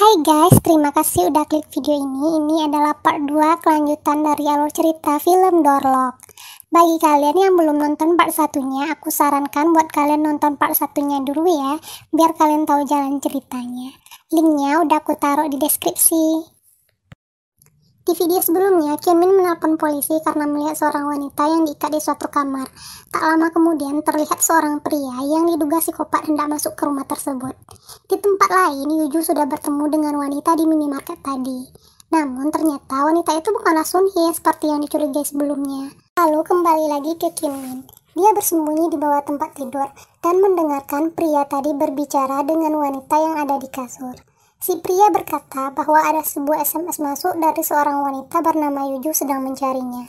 Hai guys, terima kasih udah klik video ini. Ini adalah part 2 kelanjutan dari alur cerita film Dorlock. Bagi kalian yang belum nonton part satunya, aku sarankan buat kalian nonton part satunya dulu ya, biar kalian tahu jalan ceritanya. Linknya udah aku taruh di deskripsi. Di video sebelumnya, Min menelpon polisi karena melihat seorang wanita yang diikat di suatu kamar. Tak lama kemudian, terlihat seorang pria yang diduga psikopat hendak masuk ke rumah tersebut. Di tempat lain, Yuju sudah bertemu dengan wanita di minimarket tadi. Namun ternyata wanita itu bukanlah Hye seperti yang dicurigai sebelumnya. Lalu kembali lagi ke Min, Dia bersembunyi di bawah tempat tidur dan mendengarkan pria tadi berbicara dengan wanita yang ada di kasur. Si pria berkata bahwa ada sebuah SMS masuk dari seorang wanita bernama Yuju sedang mencarinya.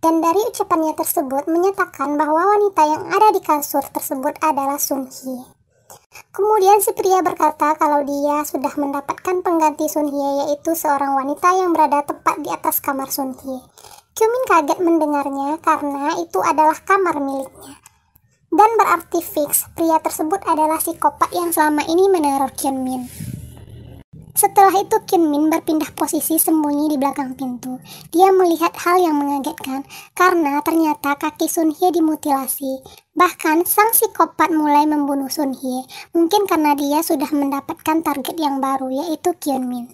Dan dari ucapannya tersebut menyatakan bahwa wanita yang ada di kasur tersebut adalah Sun Hye. Kemudian si pria berkata kalau dia sudah mendapatkan pengganti Sun Hye yaitu seorang wanita yang berada tepat di atas kamar Sun Kyu Kyumin kaget mendengarnya karena itu adalah kamar miliknya. Dan berarti fix, pria tersebut adalah si psikopat yang selama ini meneror Min. Setelah itu Kim Min berpindah posisi sembunyi di belakang pintu. Dia melihat hal yang mengagetkan karena ternyata kaki Sun Hye dimutilasi. Bahkan sang psikopat mulai membunuh Sun Hye, mungkin karena dia sudah mendapatkan target yang baru yaitu Kim Min.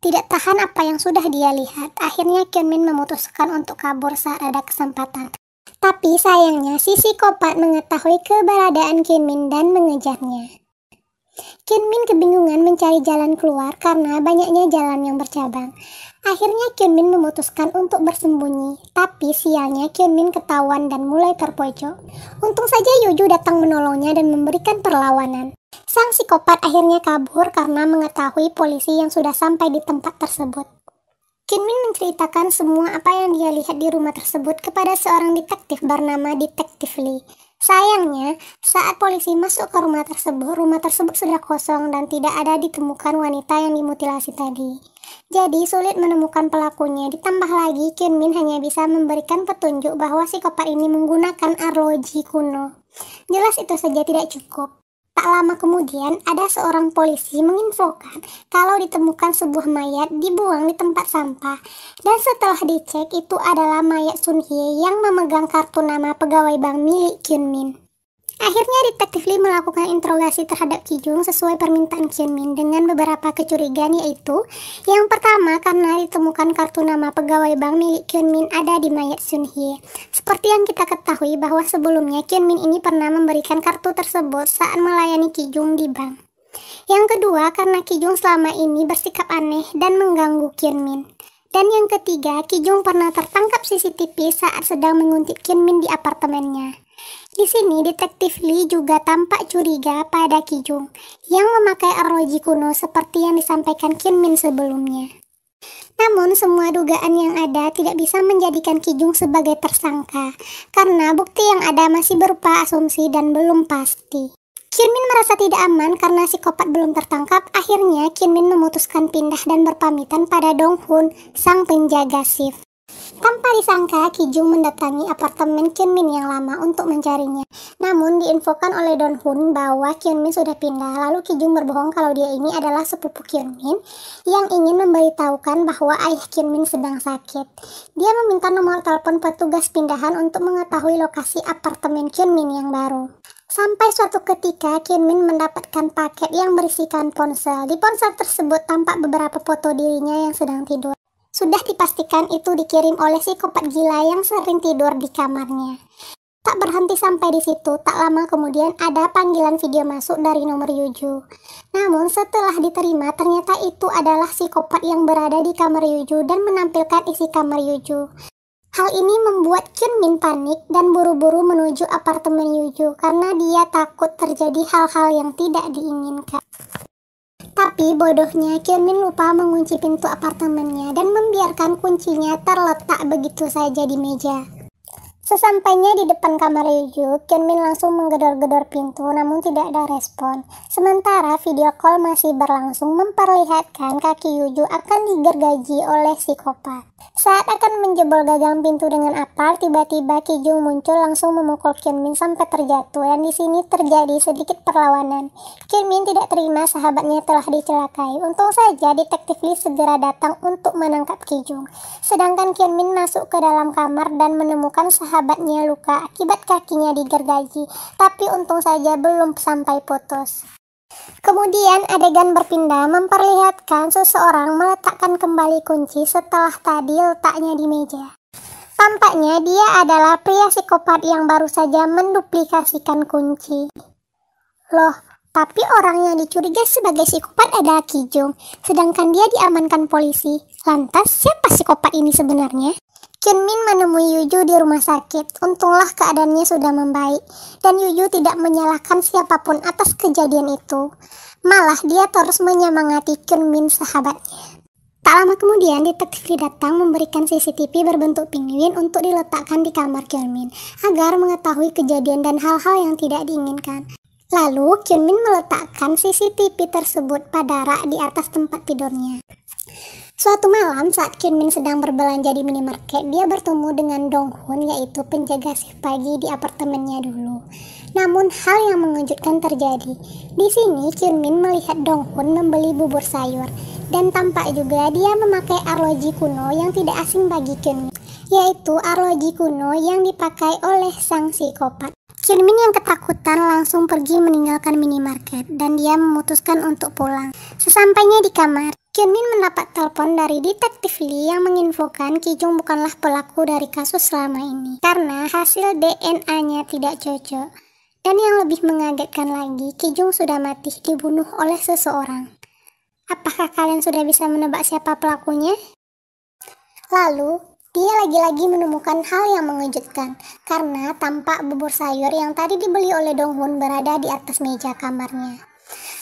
Tidak tahan apa yang sudah dia lihat, akhirnya Kim Min memutuskan untuk kabur saat ada kesempatan. Tapi sayangnya si psikopat mengetahui keberadaan Kim Min dan mengejarnya. Kyun Min kebingungan mencari jalan keluar karena banyaknya jalan yang bercabang. Akhirnya Kyun Min memutuskan untuk bersembunyi, tapi sialnya Kyun Min ketahuan dan mulai terpojok. Untung saja Yuju datang menolongnya dan memberikan perlawanan. Sang psikopat akhirnya kabur karena mengetahui polisi yang sudah sampai di tempat tersebut. Kyun Min menceritakan semua apa yang dia lihat di rumah tersebut kepada seorang detektif bernama Detektif Lee. Sayangnya, saat polisi masuk ke rumah tersebut, rumah tersebut sudah kosong dan tidak ada ditemukan wanita yang dimutilasi tadi. Jadi sulit menemukan pelakunya. Ditambah lagi, Kyun Min hanya bisa memberikan petunjuk bahwa si kopa ini menggunakan arloji kuno. Jelas itu saja tidak cukup. Tak lama kemudian, ada seorang polisi menginfokan kalau ditemukan sebuah mayat dibuang di tempat sampah. Dan setelah dicek, itu adalah mayat Sun Hye yang memegang kartu nama pegawai bank milik Kyun Min. Akhirnya detektif Lee melakukan interogasi terhadap Kijung sesuai permintaan Min dengan beberapa kecurigaan yaitu yang pertama karena ditemukan kartu nama pegawai bank milik Min ada di mayat Sunhye. Seperti yang kita ketahui bahwa sebelumnya Min ini pernah memberikan kartu tersebut saat melayani Kijung di bank. Yang kedua karena Kijung selama ini bersikap aneh dan mengganggu Min. Dan yang ketiga, Kijung pernah tertangkap CCTV saat sedang menguntit Min di apartemennya. Di sini detektif Lee juga tampak curiga pada Kijung yang memakai arloji kuno seperti yang disampaikan Kim Min sebelumnya. Namun semua dugaan yang ada tidak bisa menjadikan Kijung sebagai tersangka karena bukti yang ada masih berupa asumsi dan belum pasti. Min merasa tidak aman karena si psikopat belum tertangkap. Akhirnya Min memutuskan pindah dan berpamitan pada Dong Hun, sang penjaga shift. Tanpa disangka, Kijung mendatangi apartemen Kyunmin yang lama untuk mencarinya. Namun diinfokan oleh Don Hun bahwa Kyunmin sudah pindah, lalu Kijung berbohong kalau dia ini adalah sepupu Kyunmin yang ingin memberitahukan bahwa ayah Kyunmin sedang sakit. Dia meminta nomor telepon petugas pindahan untuk mengetahui lokasi apartemen Kyunmin yang baru. Sampai suatu ketika Min mendapatkan paket yang berisikan ponsel. Di ponsel tersebut tampak beberapa foto dirinya yang sedang tidur. Sudah dipastikan itu dikirim oleh si psikopat gila yang sering tidur di kamarnya. Tak berhenti sampai di situ, tak lama kemudian ada panggilan video masuk dari nomor Yuju. Namun setelah diterima, ternyata itu adalah si psikopat yang berada di kamar Yuju dan menampilkan isi kamar Yuju. Hal ini membuat Kyun Min panik dan buru-buru menuju apartemen Yuju karena dia takut terjadi hal-hal yang tidak diinginkan. Tapi bodohnya Kyunmin lupa mengunci pintu apartemennya dan membiarkan kuncinya terletak begitu saja di meja. Sesampainya di depan kamar Ryu, Min langsung menggedor-gedor pintu namun tidak ada respon. Sementara video call masih berlangsung memperlihatkan kaki Yuju akan digergaji oleh psikopat. Saat akan menjebol gagang pintu dengan apar, tiba-tiba Kijung muncul langsung memukul Min sampai terjatuh dan di sini terjadi sedikit perlawanan. Min tidak terima sahabatnya telah dicelakai. Untung saja detektif Lee segera datang untuk menangkap Kijung. Sedangkan Min masuk ke dalam kamar dan menemukan sahabat sahabatnya luka akibat kakinya digergaji, tapi untung saja belum sampai putus. Kemudian adegan berpindah memperlihatkan seseorang meletakkan kembali kunci setelah tadi letaknya di meja. Tampaknya dia adalah pria psikopat yang baru saja menduplikasikan kunci. Loh, tapi orang yang dicurigai sebagai psikopat adalah Kijung, sedangkan dia diamankan polisi. Lantas, siapa psikopat ini sebenarnya? Kin Min menemui Yuju di rumah sakit. Untunglah keadaannya sudah membaik dan Yuju tidak menyalahkan siapapun atas kejadian itu. Malah dia terus menyemangati Kin Min sahabatnya. Tak lama kemudian, detektif datang memberikan CCTV berbentuk pinguin untuk diletakkan di kamar Kyun Min agar mengetahui kejadian dan hal-hal yang tidak diinginkan. Lalu, Kyun Min meletakkan CCTV tersebut pada rak di atas tempat tidurnya. Suatu malam saat Kyunmin sedang berbelanja di minimarket, dia bertemu dengan Dong Donghun yaitu penjaga shift pagi di apartemennya dulu. Namun hal yang mengejutkan terjadi. Di sini Kyunmin melihat Dong Donghun membeli bubur sayur dan tampak juga dia memakai arloji kuno yang tidak asing bagi Kyunmin, yaitu arloji kuno yang dipakai oleh sang psikopat. Kirmin yang ketakutan langsung pergi meninggalkan minimarket dan dia memutuskan untuk pulang. Sesampainya di kamar, Kyun mendapat telepon dari detektif Lee yang menginfokan Ki Jung bukanlah pelaku dari kasus selama ini karena hasil DNA-nya tidak cocok. Dan yang lebih mengagetkan lagi, Ki Jung sudah mati dibunuh oleh seseorang. Apakah kalian sudah bisa menebak siapa pelakunya? Lalu, dia lagi-lagi menemukan hal yang mengejutkan karena tampak bubur sayur yang tadi dibeli oleh Dong Hoon berada di atas meja kamarnya.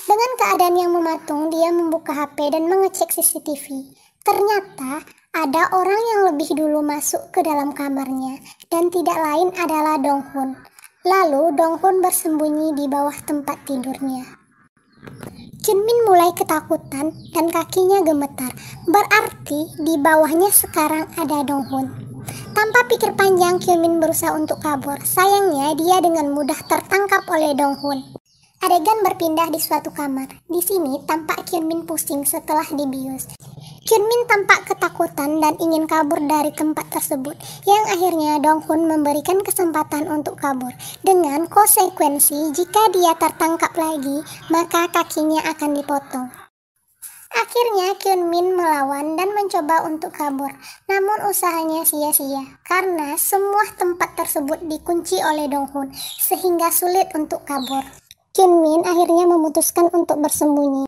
Dengan keadaan yang mematung, dia membuka HP dan mengecek CCTV. Ternyata ada orang yang lebih dulu masuk ke dalam kamarnya dan tidak lain adalah Dong Hun. Lalu Dong Hun bersembunyi di bawah tempat tidurnya. Min mulai ketakutan dan kakinya gemetar. Berarti di bawahnya sekarang ada Dong Hun. Tanpa pikir panjang, Min berusaha untuk kabur. Sayangnya, dia dengan mudah tertangkap oleh Dong Hun. Adegan berpindah di suatu kamar. Di sini tampak Kyunmin pusing setelah dibius. Kyunmin tampak ketakutan dan ingin kabur dari tempat tersebut, yang akhirnya Dong Hun memberikan kesempatan untuk kabur. Dengan konsekuensi jika dia tertangkap lagi, maka kakinya akan dipotong. Akhirnya Kyunmin melawan dan mencoba untuk kabur, namun usahanya sia-sia karena semua tempat tersebut dikunci oleh Dong Hun sehingga sulit untuk kabur. Kim Min akhirnya memutuskan untuk bersembunyi.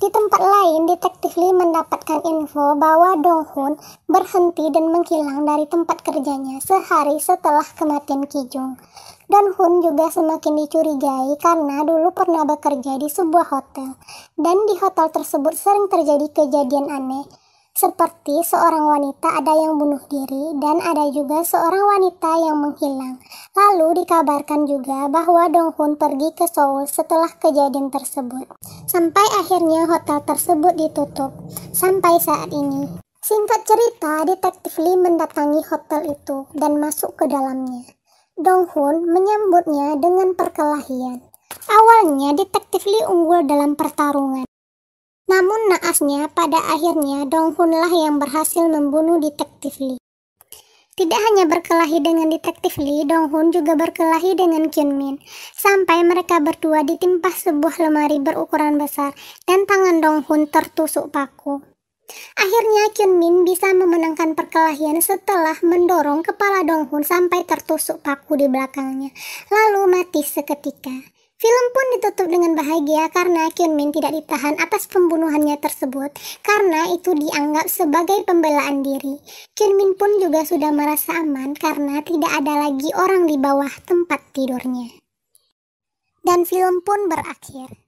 Di tempat lain, detektif Lee mendapatkan info bahwa Dong Hun berhenti dan menghilang dari tempat kerjanya sehari setelah kematian Ki Jung. Dong Hun juga semakin dicurigai karena dulu pernah bekerja di sebuah hotel, dan di hotel tersebut sering terjadi kejadian aneh, seperti seorang wanita ada yang bunuh diri dan ada juga seorang wanita yang menghilang. Lalu dikabarkan juga bahwa Dong Donghun pergi ke Seoul setelah kejadian tersebut. Sampai akhirnya hotel tersebut ditutup. Sampai saat ini. Singkat cerita, detektif Lee mendatangi hotel itu dan masuk ke dalamnya. Dong Donghun menyambutnya dengan perkelahian. Awalnya detektif Lee unggul dalam pertarungan. Namun naasnya pada akhirnya Dong lah yang berhasil membunuh detektif Lee. Tidak hanya berkelahi dengan detektif Lee dong Hoon juga berkelahi dengan Kyun Min. Sampai mereka berdua ditimpa sebuah lemari berukuran besar dan tangan dong Hoon tertusuk paku. Akhirnya Kyun Min bisa memenangkan perkelahian setelah mendorong kepala Dong Hoon sampai tertusuk paku di belakangnya, lalu mati seketika. Film ditutup dengan bahagia karena Min tidak ditahan atas pembunuhannya tersebut karena itu dianggap sebagai pembelaan diri. Min pun juga sudah merasa aman karena tidak ada lagi orang di bawah tempat tidurnya. Dan film pun berakhir.